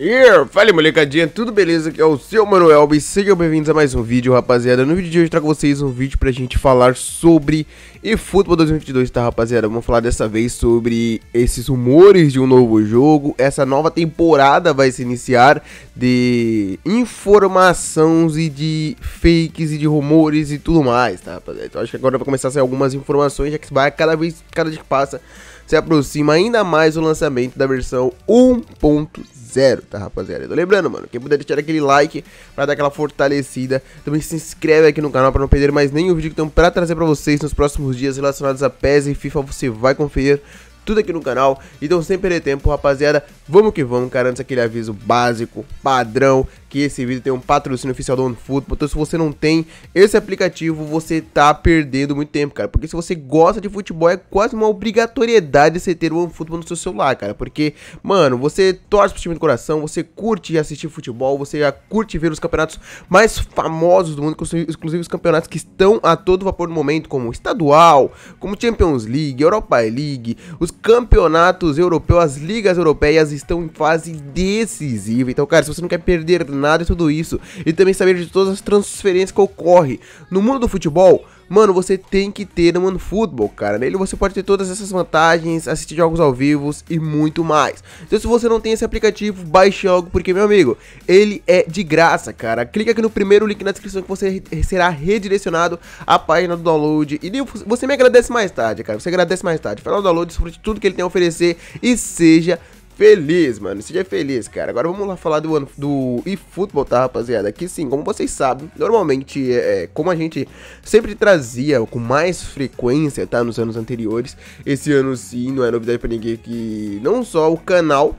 Yeah. Fala molecadinha, tudo beleza? Aqui é o seu Manuel e sejam bem-vindos a mais um vídeo, rapaziada. No vídeo de hoje trago vocês um vídeo pra gente falar sobre eFootball 2022, tá rapaziada? Vamos falar dessa vez sobre esses rumores de um novo jogo, essa nova temporada vai se iniciar de informações e de fakes e de rumores e tudo mais, tá rapaziada? Então acho que agora vai começar a sair algumas informações, já que vai cada vez, cada dia que passa se aproxima ainda mais o lançamento da versão 1.0, tá rapaziada? lembrando, mano, quem puder deixar aquele like pra dar aquela fortalecida, também se inscreve aqui no canal pra não perder mais nenhum vídeo que tem pra trazer pra vocês nos próximos dias relacionados a PES e FIFA, você vai conferir tudo aqui no canal, então sem perder tempo, rapaziada, Vamos que vamos, cara. Antes aquele aviso básico, padrão, que esse vídeo tem um patrocínio oficial do OneFootball. Então, se você não tem esse aplicativo, você tá perdendo muito tempo, cara. Porque se você gosta de futebol, é quase uma obrigatoriedade você ter o OneFootball no seu celular, cara. Porque, mano, você torce pro time do coração, você curte assistir futebol, você curte ver os campeonatos mais famosos do mundo, inclusive os campeonatos que estão a todo vapor no momento, como estadual, como Champions League, Europa League, os campeonatos europeus, as ligas europeias e estão em fase decisiva. Então, cara, se você não quer perder nada de tudo isso e também saber de todas as transferências que ocorrem no mundo do futebol, mano, você tem que ter mano futebol cara. Nele você pode ter todas essas vantagens, assistir jogos ao vivo e muito mais. Então, se você não tem esse aplicativo, baixe logo, porque, meu amigo, ele é de graça, cara. Clica aqui no primeiro link na descrição que você será redirecionado à página do download. E você me agradece mais tarde, cara. Você agradece mais tarde. Fala o download, desfrute tudo que ele tem a oferecer e seja feliz, mano. Seja feliz, cara. Agora vamos lá falar do, do eFootball, tá, rapaziada? Que sim, como vocês sabem, normalmente, é, é, como a gente sempre trazia com mais frequência, tá? Nos anos anteriores, esse ano sim, não é novidade pra ninguém que não só o canal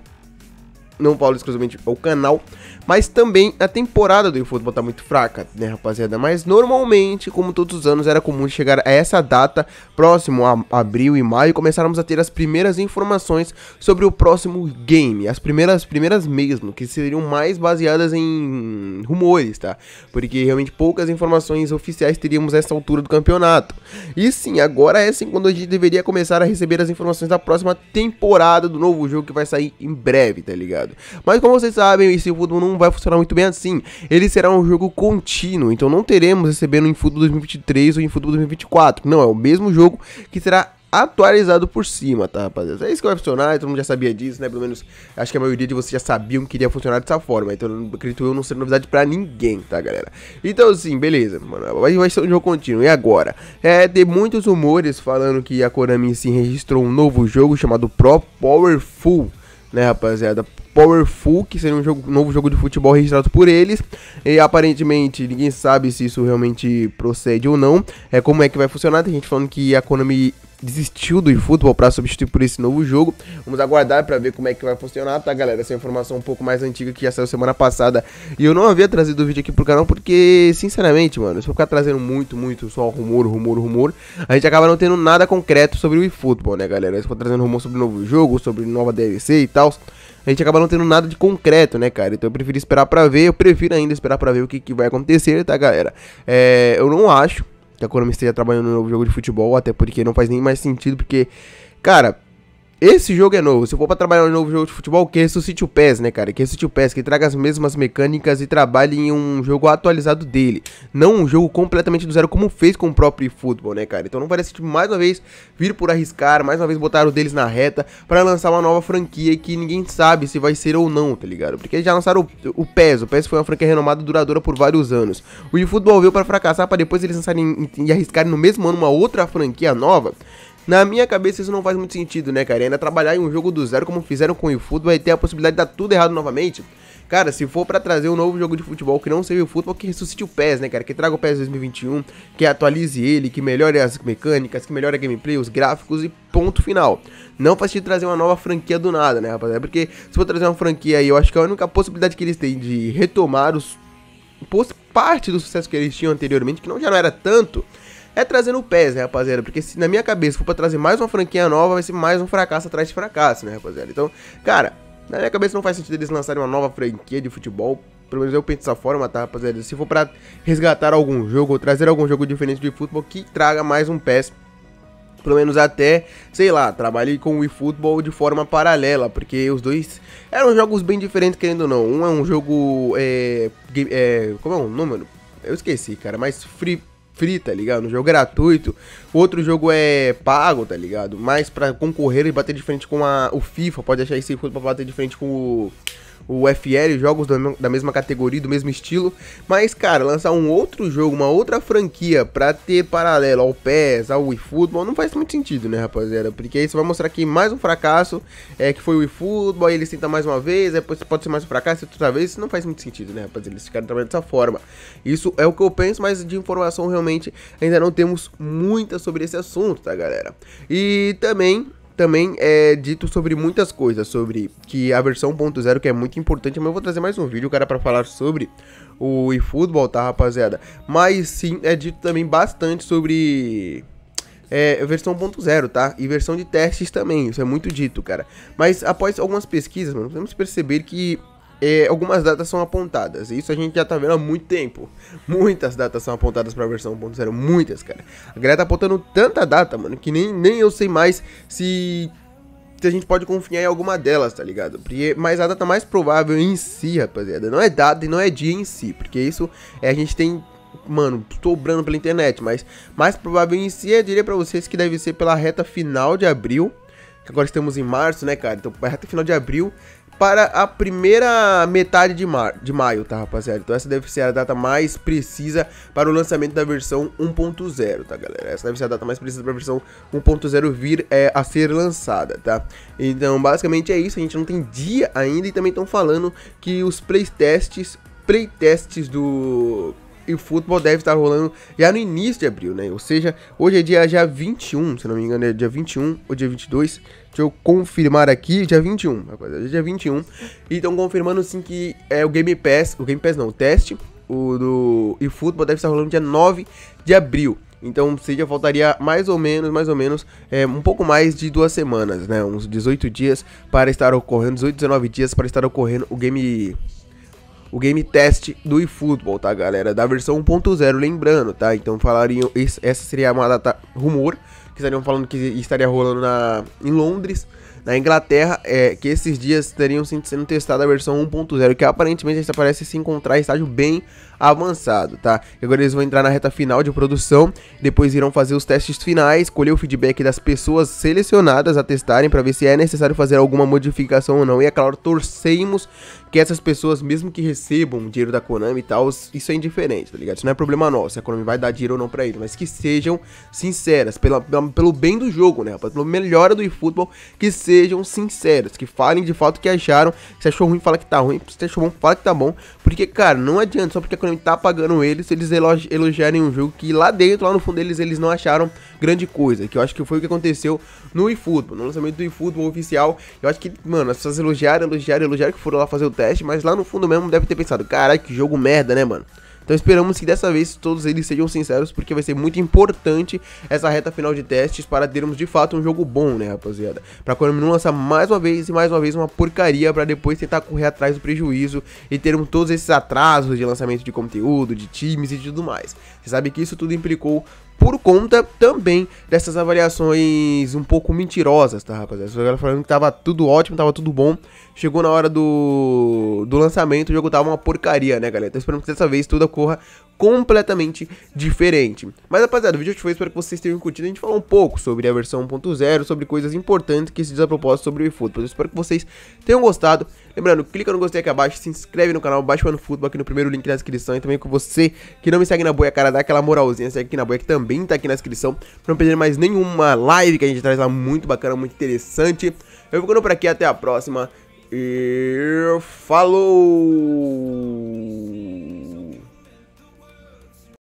não falo exclusivamente o canal, mas também a temporada do eFootball tá muito fraca, né, rapaziada? Mas normalmente, como todos os anos, era comum chegar a essa data, próximo a abril e maio, começarmos a ter as primeiras informações sobre o próximo game, as primeiras, primeiras mesmo, que seriam mais baseadas em rumores, tá? Porque realmente poucas informações oficiais teríamos a essa altura do campeonato. E sim, agora é sim quando a gente deveria começar a receber as informações da próxima temporada do novo jogo que vai sair em breve, tá ligado? ligado? Mas como vocês sabem, esse Fudo não vai funcionar muito bem assim. Ele será um jogo contínuo, então não teremos recebendo em Fudo 2023 ou em Fudo 2024. Não, é o mesmo jogo que será atualizado por cima, tá, rapaziada? É isso que vai funcionar, todo mundo já sabia disso, né? Pelo menos acho que a maioria de vocês já sabiam que iria funcionar dessa forma. Então, acredito eu não ser novidade pra ninguém, tá, galera? Então, sim, beleza, mano. Vai, vai ser um jogo contínuo. E agora? É, tem muitos rumores falando que a Konami se registrou um novo jogo chamado Pro Powerful né, rapaziada? Powerful, que seria um jogo, novo jogo de futebol registrado por eles. E aparentemente ninguém sabe se isso realmente procede ou não. É como é que vai funcionar. Tem gente falando que a Konami desistiu do eFootball para substituir por esse novo jogo. Vamos aguardar para ver como é que vai funcionar, tá, galera? Essa é informação um pouco mais antiga que já saiu semana passada. E eu não havia trazido o vídeo aqui pro canal porque, sinceramente, mano, se eu ficar trazendo muito, muito só rumor, rumor, rumor, a gente acaba não tendo nada concreto sobre o eFootball, né, galera? Se for trazendo rumor sobre o novo jogo, sobre nova DLC e tal, a gente acaba não tendo nada de concreto, né, cara? Então eu prefiro esperar pra ver, eu prefiro ainda esperar pra ver o que, que vai acontecer, tá, galera? É, eu não acho que a Konami esteja trabalhando no novo jogo de futebol, até porque não faz nem mais sentido, porque, cara, esse jogo é novo. Se for pra trabalhar um novo jogo de futebol, que ressuscite o PES, né, cara? Que ressuscite o PES, que traga as mesmas mecânicas e trabalhe em um jogo atualizado dele. Não um jogo completamente do zero, como fez com o próprio futebol, né, cara? Então não parece mais uma vez vir por arriscar, mais uma vez botar o deles na reta para lançar uma nova franquia que ninguém sabe se vai ser ou não, tá ligado? Porque eles já lançaram o, o PES. O PES foi uma franquia renomada duradoura por vários anos. O eFootball veio para fracassar para depois eles lançarem e arriscarem no mesmo ano uma outra franquia nova. Na minha cabeça isso não faz muito sentido, né, cara? E ainda trabalhar em um jogo do zero como fizeram com o eFootball e ter a possibilidade de dar tudo errado novamente. Cara, se for para trazer um novo jogo de futebol que não seja o futebol, que ressuscite o PES, né, cara? Que traga o PES 2021, que atualize ele, que melhore as mecânicas, que melhore a gameplay, os gráficos e ponto final. Não faz sentido trazer uma nova franquia do nada, né, rapaziada? Porque se for trazer uma franquia aí, eu acho que a única possibilidade que eles têm de retomar os parte do sucesso que eles tinham anteriormente, que não já não era tanto, é trazendo o PES, né, rapaziada? Porque se na minha cabeça for pra trazer mais uma franquia nova, vai ser mais um fracasso atrás de fracasso, né, rapaziada? Então, cara, na minha cabeça não faz sentido eles lançarem uma nova franquia de futebol. Pelo menos eu penso dessa forma, tá, rapaziada? Se for pra resgatar algum jogo ou trazer algum jogo diferente de futebol, que traga mais um PES pelo menos até, sei lá, trabalhe com o eFootball de forma paralela, porque os dois eram jogos bem diferentes, querendo ou não. Um é um jogo. É, é, como é o número? Eu esqueci, cara, mas free, free, tá ligado? Um jogo gratuito. Outro jogo é pago, tá ligado? Mas para concorrer e bater de frente com a, o FIFA, pode achar esse pra bater de frente com o o FL, jogos da mesma categoria, do mesmo estilo. Mas, cara, lançar um outro jogo, uma outra franquia pra ter paralelo ao PES, ao eFootball, não faz muito sentido, né, rapaziada? Porque aí você vai mostrar que mais um fracasso, é que foi o eFootball, aí eles tentam mais uma vez, depois pode ser mais um fracasso, outra vez, isso não faz muito sentido, né, rapaziada? Eles ficaram trabalhando dessa forma. Isso é o que eu penso, mas de informação realmente ainda não temos muita sobre esse assunto, tá, galera? E também também é dito sobre muitas coisas, sobre que a versão 1.0 que é muito importante, mas eu vou trazer mais um vídeo, cara, para falar sobre o eFootball, tá, rapaziada? Mas sim, é dito também bastante sobre é, versão 1.0, tá? E versão de testes também, isso é muito dito, cara. Mas após algumas pesquisas, mano, podemos perceber que é, algumas datas são apontadas. Isso a gente já tá vendo há muito tempo. Muitas datas são apontadas pra versão 1.0. Muitas, cara. A galera tá apontando tanta data, mano, que nem, nem eu sei mais se, se a gente pode confiar em alguma delas, tá ligado? Porque, mas a data mais provável em si, rapaziada, não é data e não é dia em si. Porque isso é, a gente tem mano, sobrando pela internet, mas mais provável em si, eu diria para vocês que deve ser pela reta final de abril. que Agora estamos em março, né, cara? Então, a reta final de abril para a primeira metade de, de maio, tá, rapaziada? Então essa deve ser a data mais precisa para o lançamento da versão 1.0, tá, galera? Essa deve ser a data mais precisa para a versão 1.0 vir é, a ser lançada, tá? Então, basicamente é isso, a gente não tem dia ainda e também estão falando que os playtests, playtests do e o futebol deve estar rolando já no início de abril, né? Ou seja, hoje é dia já 21, se não me engano, é dia 21 ou dia 22. Deixa eu confirmar aqui, dia 21, rapaziada, dia 21. E estão confirmando sim que é o Game Pass, o Game Pass não, o teste o do e futebol deve estar rolando dia 9 de abril. Então seja faltaria mais ou menos, mais ou menos, é, um pouco mais de duas semanas, né? Uns 18 dias para estar ocorrendo, 18, 19 dias para estar ocorrendo o game o game test do eFootball, tá, galera? Da versão 1.0, lembrando, tá? Então falariam, essa seria uma data rumor, que estariam falando que estaria rolando na, em Londres, na Inglaterra, é, que esses dias estariam sendo testada a versão 1.0, que aparentemente essa parece se encontrar em estágio bem avançado, tá? Agora eles vão entrar na reta final de produção, depois irão fazer os testes finais, colher o feedback das pessoas selecionadas a testarem para ver se é necessário fazer alguma modificação ou não. E é claro, torcemos que essas pessoas, mesmo que recebam dinheiro da Konami e tal, isso é indiferente, tá ligado? Isso não é problema nosso, a Konami vai dar dinheiro ou não pra eles, mas que sejam sinceras, pela, pela, pelo bem do jogo, né, rapaz? Pelo melhora do eFootball, que sejam sinceras, que falem de fato o que acharam, se achou ruim, fala que tá ruim, se achou bom, fala que tá bom, porque, cara, não adianta só porque a Konami pra mim tá pagando eles eles elogiarem um jogo que lá dentro, lá no fundo deles, eles não acharam grande coisa. Que eu acho que foi o que aconteceu no eFootball, no lançamento do eFootball oficial. Eu acho que, mano, as pessoas elogiaram, elogiaram, elogiaram que foram lá fazer o teste, mas lá no fundo mesmo deve ter pensado, caralho, que jogo merda, né, mano? Então esperamos que dessa vez todos eles sejam sinceros, porque vai ser muito importante essa reta final de testes para termos de fato um jogo bom, né, rapaziada? para quando não lançar mais uma vez e mais uma vez uma porcaria para depois tentar correr atrás do prejuízo e termos todos esses atrasos de lançamento de conteúdo, de times e tudo mais. Você sabe que isso tudo implicou por conta também dessas avaliações um pouco mentirosas, tá, rapaziada? Essa galera falando que tava tudo ótimo, tava tudo bom. Chegou na hora do, do lançamento, o jogo tava uma porcaria, né, galera? Tô esperando que dessa vez tudo ocorra completamente diferente. Mas, rapaziada, o vídeo de foi, espero que vocês tenham curtido. A gente falou um pouco sobre a versão 1.0, sobre coisas importantes que se diz a propósito sobre o eFootball. Eu espero que vocês tenham gostado. Lembrando, clica no gostei aqui abaixo, se inscreve no canal, baixa no futebol aqui no primeiro link da descrição. E também com você que não me segue na boia, cara, dá aquela moralzinha, segue aqui na boia que também tá aqui na descrição. Pra não perder mais nenhuma live que a gente traz lá muito bacana, muito interessante. Eu vou ficando por aqui, até a próxima. E falou!